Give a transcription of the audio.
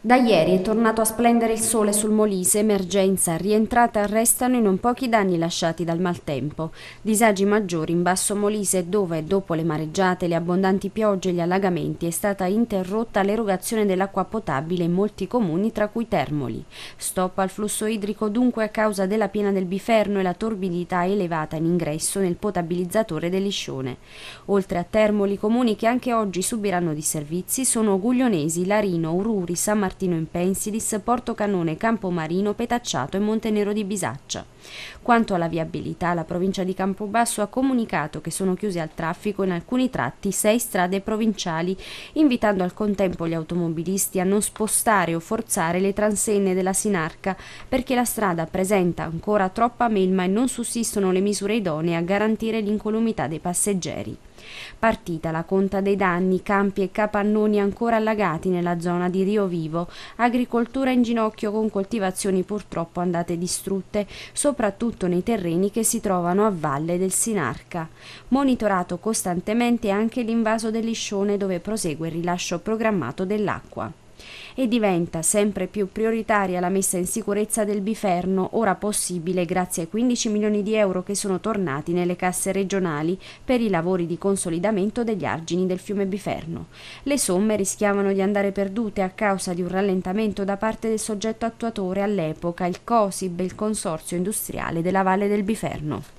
Da ieri è tornato a splendere il sole sul Molise, emergenza, rientrata restano i non pochi danni lasciati dal maltempo. Disagi maggiori in Basso Molise dove, dopo le mareggiate, le abbondanti piogge e gli allagamenti, è stata interrotta l'erogazione dell'acqua potabile in molti comuni, tra cui Termoli. Stop al flusso idrico dunque a causa della piena del biferno e la torbidità elevata in ingresso nel potabilizzatore dell'Iscione. Oltre a Termoli, comuni che anche oggi subiranno disservizi sono Guglionesi, Larino, Ururi, San Martino, Martino in Pensilis, Portocanone, Campomarino, Petacciato e Montenero di Bisaccia. Quanto alla viabilità, la provincia di Campobasso ha comunicato che sono chiuse al traffico in alcuni tratti sei strade provinciali, invitando al contempo gli automobilisti a non spostare o forzare le transenne della Sinarca perché la strada presenta ancora troppa melma e non sussistono le misure idonee a garantire l'incolumità dei passeggeri. Partita la conta dei danni, campi e capannoni ancora allagati nella zona di Rio Vivo, agricoltura in ginocchio con coltivazioni purtroppo andate distrutte, soprattutto nei terreni che si trovano a valle del Sinarca. Monitorato costantemente anche l'invaso del Liscione dove prosegue il rilascio programmato dell'acqua e diventa sempre più prioritaria la messa in sicurezza del biferno, ora possibile grazie ai 15 milioni di euro che sono tornati nelle casse regionali per i lavori di consolidamento degli argini del fiume Biferno. Le somme rischiavano di andare perdute a causa di un rallentamento da parte del soggetto attuatore all'epoca, il COSIB, il Consorzio Industriale della Valle del Biferno.